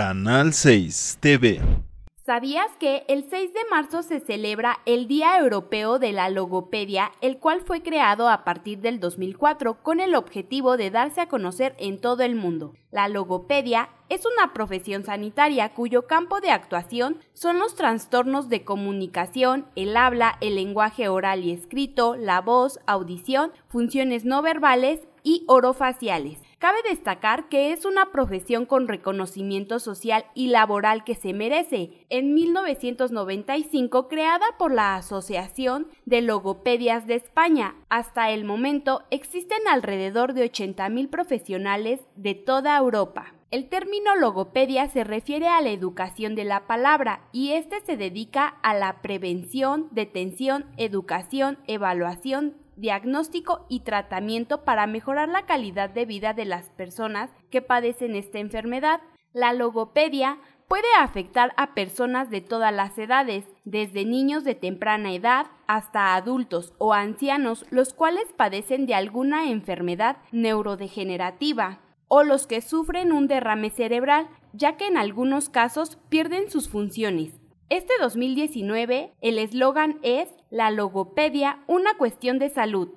Canal 6 TV. ¿Sabías que el 6 de marzo se celebra el Día Europeo de la Logopedia, el cual fue creado a partir del 2004 con el objetivo de darse a conocer en todo el mundo? La logopedia es una profesión sanitaria cuyo campo de actuación son los trastornos de comunicación, el habla, el lenguaje oral y escrito, la voz, audición, funciones no verbales y orofaciales. Cabe destacar que es una profesión con reconocimiento social y laboral que se merece. En 1995 creada por la Asociación de Logopedias de España, hasta el momento existen alrededor de 80.000 profesionales de toda Europa. El término logopedia se refiere a la educación de la palabra y este se dedica a la prevención, detención, educación, evaluación diagnóstico y tratamiento para mejorar la calidad de vida de las personas que padecen esta enfermedad. La logopedia puede afectar a personas de todas las edades, desde niños de temprana edad hasta adultos o ancianos, los cuales padecen de alguna enfermedad neurodegenerativa o los que sufren un derrame cerebral, ya que en algunos casos pierden sus funciones. Este 2019, el eslogan es La logopedia, una cuestión de salud,